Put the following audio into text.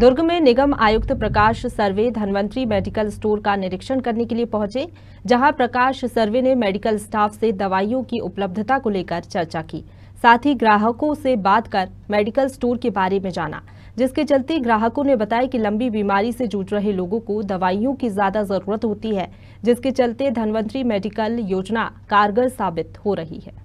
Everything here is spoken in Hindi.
दुर्ग में निगम आयुक्त प्रकाश सर्वे धनवंतरी मेडिकल स्टोर का निरीक्षण करने के लिए पहुंचे जहां प्रकाश सर्वे ने मेडिकल स्टाफ से दवाइयों की उपलब्धता को लेकर चर्चा की साथ ही ग्राहकों से बात कर मेडिकल स्टोर के बारे में जाना जिसके चलते ग्राहकों ने बताया कि लंबी बीमारी से जूझ रहे लोगों को दवाइयों की ज्यादा जरूरत होती है जिसके चलते धनवंतरी मेडिकल योजना कारगर साबित हो रही है